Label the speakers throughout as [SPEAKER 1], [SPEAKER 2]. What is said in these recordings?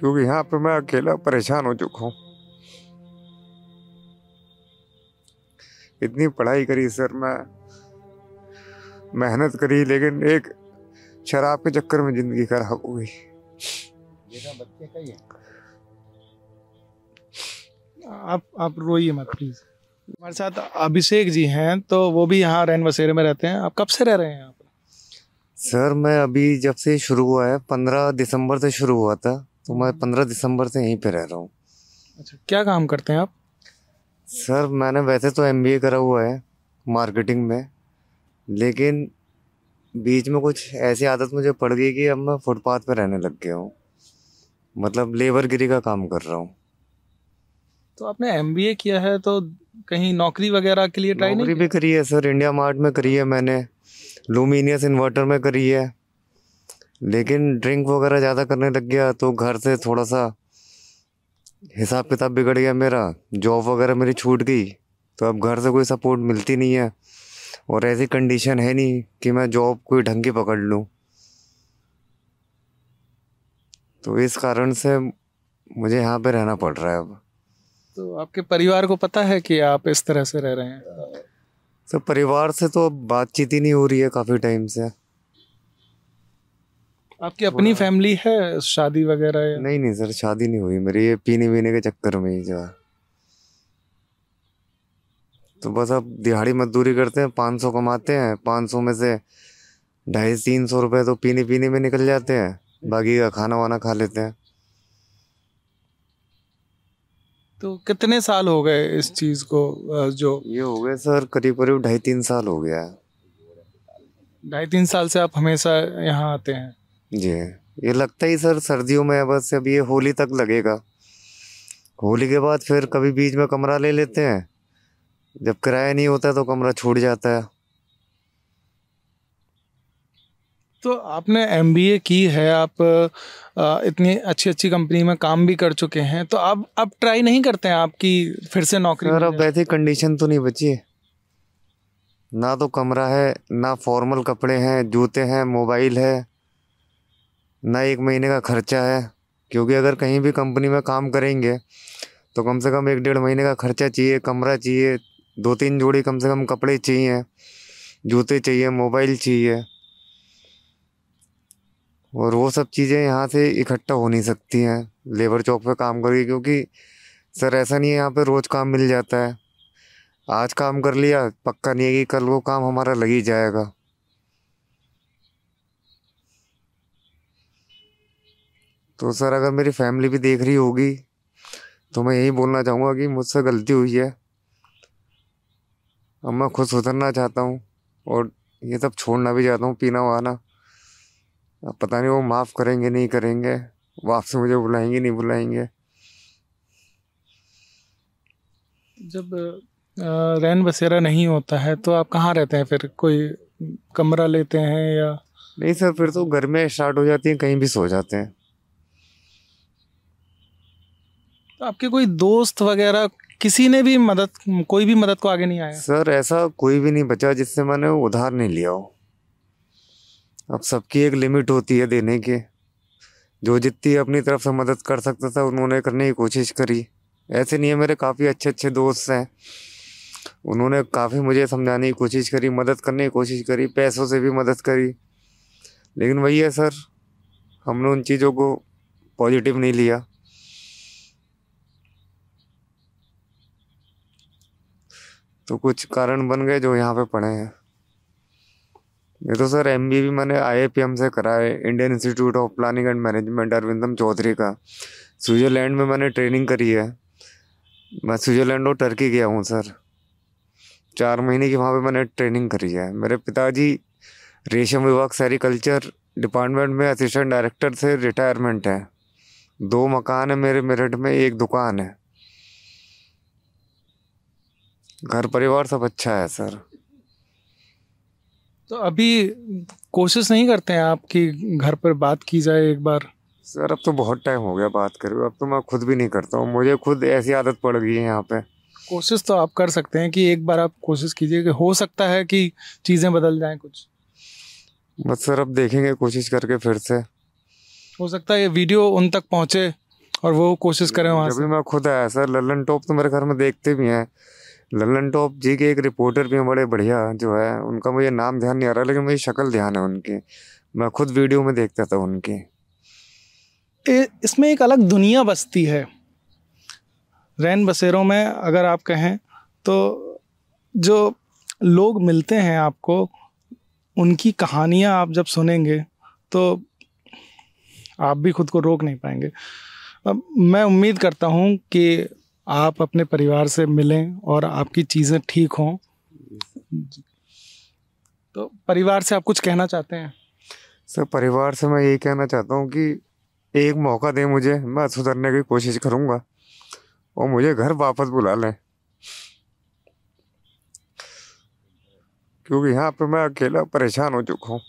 [SPEAKER 1] क्योंकि यहाँ पे मैं अकेला परेशान हो चुका हूँ इतनी पढ़ाई करी सर मैं मेहनत करी लेकिन एक शराब के चक्कर में जिंदगी खराब हो गई
[SPEAKER 2] आप आप रोइए मत प्लीज हमारे साथ अभिषेक जी हैं तो वो भी यहाँ रैन बसेरे में रहते हैं आप कब से रह रहे हैं यहाँ पर
[SPEAKER 1] सर मैं अभी जब से शुरू हुआ है पंद्रह दिसंबर से शुरू हुआ था तो मैं पंद्रह दिसंबर से यहीं पे रह रहा हूँ
[SPEAKER 2] अच्छा क्या काम करते हैं आप
[SPEAKER 1] सर मैंने वैसे तो एम करा हुआ है मार्केटिंग में लेकिन बीच में कुछ ऐसी आदत मुझे पड़ गई कि अब मैं फुटपाथ पर रहने लग गया हूँ मतलब लेबर गिरी का काम कर रहा हूँ तो आपने एम किया है तो कहीं नौकरी वगैरह के लिए ट्राई नहीं भी करी है सर इंडिया मार्ट में करी है मैंने लूमिनियस इन्वर्टर में करी है लेकिन ड्रिंक वगैरह ज़्यादा करने लग गया तो घर से थोड़ा सा हिसाब किताब बिगड़ गया मेरा जॉब वगैरह मेरी छूट गई तो अब घर से कोई सपोर्ट मिलती नहीं है और ऐसी कंडीशन है नहीं कि मैं जॉब कोई ढंग की पकड़ लूँ तो इस कारण से मुझे यहाँ पे रहना पड़ रहा है अब
[SPEAKER 2] तो आपके परिवार को पता है कि आप इस तरह से रह रहे हैं
[SPEAKER 1] तो परिवार से तो बातचीत ही नहीं हो रही है काफ़ी टाइम से
[SPEAKER 2] आपकी अपनी फैमिली है शादी वगैरह
[SPEAKER 1] नहीं नहीं सर शादी नहीं हुई मेरी ये पीने पीने के चक्कर में ही जो तो बस अब दिहाड़ी मजदूरी करते हैं पाँच सौ कमाते हैं पाँच सौ में से ढाई तीन सौ रुपये तो पीने पीने में निकल जाते हैं बाकी का खाना वाना खा लेते हैं तो कितने साल हो गए इस चीज़ को जो ये हो गए सर करीब करीब ढाई तीन साल हो गया है ढाई तीन साल से आप हमेशा यहाँ आते हैं जी ये लगता ही सर सर्दियों में बस अब ये होली तक लगेगा होली के बाद फिर कभी बीच में कमरा ले लेते हैं जब किराया नहीं होता तो कमरा छूट जाता है
[SPEAKER 2] तो आपने एम की है आप इतनी अच्छी अच्छी कंपनी में काम भी कर चुके हैं तो अब अब ट्राई नहीं करते हैं आपकी फिर से नौकरी अब वैसे
[SPEAKER 1] कंडीशन तो नहीं बची ना तो कमरा है ना फॉर्मल कपड़े हैं जूते हैं मोबाइल है ना एक महीने का खर्चा है क्योंकि अगर कहीं भी कंपनी में काम करेंगे तो कम से कम एक डेढ़ महीने का खर्चा चाहिए कमरा चाहिए दो तीन जोड़ी कम से कम कपड़े चाहिए जूते चाहिए मोबाइल चाहिए और वो सब चीज़ें यहाँ से इकट्ठा हो नहीं सकती हैं लेबर चौक पे काम करके क्योंकि सर ऐसा नहीं है यहाँ पे रोज़ काम मिल जाता है आज काम कर लिया पक्का नहीं है कि कल वो काम हमारा लग ही जाएगा तो सर अगर मेरी फैमिली भी देख रही होगी तो मैं यही बोलना चाहूँगा कि मुझसे गलती हुई है अब मैं खुद सुधरना चाहता हूँ और ये सब छोड़ना भी चाहता हूँ पीना वाना अब पता नहीं वो माफ़ करेंगे नहीं करेंगे वापस मुझे बुलाएंगे नहीं बुलाएंगे
[SPEAKER 2] जब रैन बसेरा नहीं होता है तो आप कहाँ रहते हैं फिर कोई कमरा लेते
[SPEAKER 1] हैं या नहीं सर फिर तो घर में स्टार्ट हो जाती है कहीं भी सो जाते हैं
[SPEAKER 2] तो आपके कोई दोस्त वगैरह किसी ने भी मदद कोई भी मदद को आगे नहीं आया
[SPEAKER 1] सर ऐसा कोई भी नहीं बचा जिससे मैंने उधार नहीं लिया हो अब सबकी एक लिमिट होती है देने के जो जितनी अपनी तरफ से मदद कर सकता था उन्होंने करने की कोशिश करी ऐसे नहीं है मेरे काफ़ी अच्छे अच्छे दोस्त हैं उन्होंने काफ़ी मुझे समझाने की कोशिश करी मदद करने की कोशिश करी पैसों से भी मदद करी लेकिन वही है सर हमने उन चीज़ों को पॉजिटिव नहीं लिया तो कुछ कारण बन गए जो यहाँ पे पढ़े हैं ये तो सर एम भी मैंने आई से करा है Indian Institute of Planning and Management Arvindam Chaudhary का स्विट्ज़रलैंड में मैंने ट्रेनिंग करी है मैं स्विट्ज़रलैंड और टर्की गया हूँ सर चार महीने की वहाँ पे मैंने ट्रेनिंग करी है मेरे पिताजी रेशम विभाग सेरिकल्चर डिपार्टमेंट में असिस्टेंट डायरेक्टर से रिटायरमेंट है दो मकान है मेरे मेरठ में एक दुकान है घर परिवार सब अच्छा है सर
[SPEAKER 2] तो अभी कोशिश नहीं करते हैं आप कि घर पर बात की जाए एक बार
[SPEAKER 1] सर अब तो बहुत टाइम हो गया बात करे अब तो मैं खुद भी नहीं करता हूँ मुझे खुद ऐसी आदत पड़ गई है यहाँ पे
[SPEAKER 2] कोशिश तो आप कर सकते हैं कि एक बार आप कोशिश कीजिए कि हो सकता है कि चीज़ें बदल जाएं कुछ
[SPEAKER 1] बस सर अब देखेंगे कोशिश करके फिर से
[SPEAKER 2] हो सकता है ये वीडियो उन तक पहुँचे
[SPEAKER 1] और वो कोशिश करें वहाँ जब मैं खुद आया सर लल्लन टॉप तो मेरे घर में देखते भी हैं लल्लन टॉप जी के एक रिपोर्टर भी हैं बड़े बढ़िया जो है उनका मुझे नाम ध्यान नहीं आ रहा लेकिन मुझे शक्ल ध्यान है उनकी मैं खुद वीडियो में देखता था उनकी
[SPEAKER 2] इसमें एक अलग दुनिया बसती है रैन बसेरों में अगर आप कहें तो जो लोग मिलते हैं आपको उनकी कहानियाँ आप जब सुनेंगे तो आप भी खुद को रोक नहीं पाएंगे मैं उम्मीद करता हूँ कि आप अपने परिवार से मिलें और आपकी
[SPEAKER 1] चीज़ें ठीक हों
[SPEAKER 2] तो परिवार से आप कुछ कहना चाहते हैं
[SPEAKER 1] सर परिवार से मैं यही कहना चाहता हूँ कि एक मौका दें मुझे मैं सुधरने की कोशिश करूँगा और मुझे घर वापस बुला लें क्योंकि यहाँ पे मैं अकेला परेशान हो चुका हूँ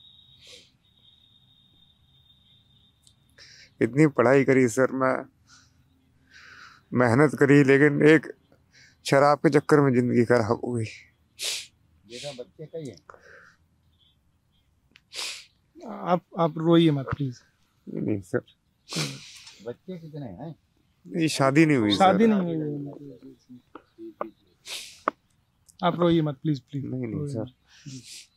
[SPEAKER 1] इतनी पढ़ाई करी सर मैं मेहनत करी लेकिन एक शराब के चक्कर में जिंदगी खराब हो गई आप आप रोइए मत प्लीज नहीं सर बच्चे
[SPEAKER 2] कितने हैं नहीं शादी नहीं हुई शादी नहीं हुई आप रोइए मत प्लीज प्लीज नहीं नहीं सर